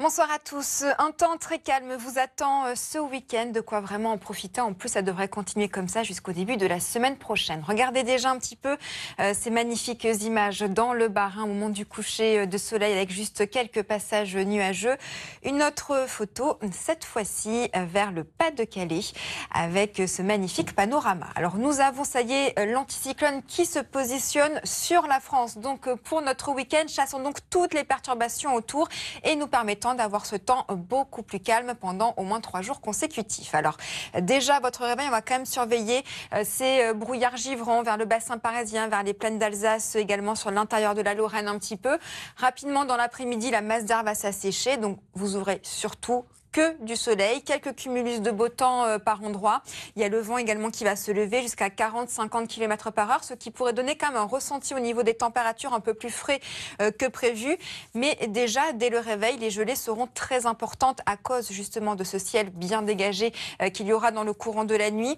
Bonsoir à tous. Un temps très calme vous attend euh, ce week-end. De quoi vraiment en profiter. En plus, ça devrait continuer comme ça jusqu'au début de la semaine prochaine. Regardez déjà un petit peu euh, ces magnifiques images dans le Barin hein, au moment du coucher euh, de soleil avec juste quelques passages nuageux. Une autre photo, cette fois-ci vers le Pas-de-Calais avec ce magnifique panorama. Alors nous avons, ça y est, l'anticyclone qui se positionne sur la France. Donc pour notre week-end, chassons donc toutes les perturbations autour et nous permettons d'avoir ce temps beaucoup plus calme pendant au moins trois jours consécutifs. Alors déjà, votre réveil, on va quand même surveiller euh, ces euh, brouillards givrants vers le bassin parisien, vers les plaines d'Alsace, également sur l'intérieur de la Lorraine un petit peu. Rapidement, dans l'après-midi, la masse d'air va s'assécher, donc vous aurez surtout que du soleil, quelques cumulus de beau temps euh, par endroit. Il y a le vent également qui va se lever jusqu'à 40-50 km par heure, ce qui pourrait donner quand même un ressenti au niveau des températures un peu plus frais euh, que prévu. Mais déjà, dès le réveil, les gelées seront très importantes à cause justement de ce ciel bien dégagé euh, qu'il y aura dans le courant de la nuit.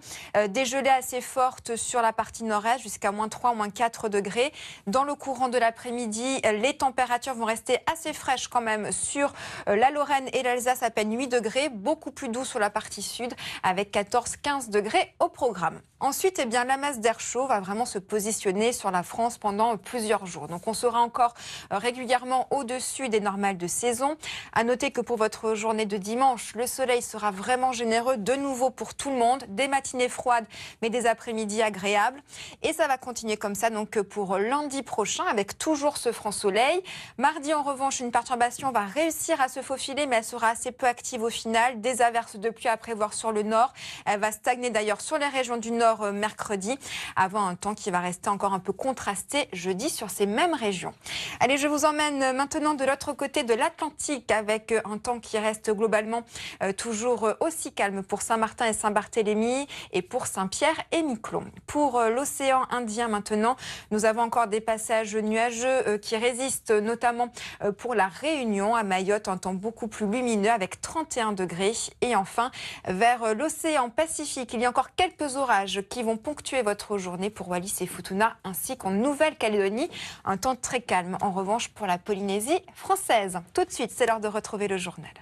Des gelées assez fortes sur la partie nord-est jusqu'à moins 3, 4 degrés. Dans le courant de l'après-midi, les températures vont rester assez fraîches quand même sur la Lorraine et l'Alsace à peine nuit degrés, beaucoup plus doux sur la partie sud, avec 14-15 degrés au programme. Ensuite, eh bien, la masse d'air chaud va vraiment se positionner sur la France pendant plusieurs jours. Donc on sera encore euh, régulièrement au-dessus des normales de saison. À noter que pour votre journée de dimanche, le soleil sera vraiment généreux de nouveau pour tout le monde. Des matinées froides, mais des après-midi agréables. Et ça va continuer comme ça donc pour lundi prochain avec toujours ce franc soleil. Mardi, en revanche, une perturbation va réussir à se faufiler, mais elle sera assez peu active au final. Des averses de pluie à prévoir sur le nord. Elle va stagner d'ailleurs sur les régions du nord euh, mercredi, avant un temps qui va rester encore un peu contrasté jeudi sur ces mêmes régions. Allez, je vous emmène euh, maintenant de l'autre côté de l'Atlantique avec euh, un temps qui reste globalement toujours aussi calme pour Saint-Martin et Saint-Barthélemy et pour Saint-Pierre et Miquelon. Pour l'océan Indien maintenant, nous avons encore des passages nuageux qui résistent notamment pour la Réunion. À Mayotte, un temps beaucoup plus lumineux avec 31 degrés. Et enfin, vers l'océan Pacifique, il y a encore quelques orages qui vont ponctuer votre journée pour Wallis et Futuna ainsi qu'en Nouvelle-Calédonie. Un temps très calme en revanche pour la Polynésie française. Tout de suite, c'est l'heure de retrouver le journal.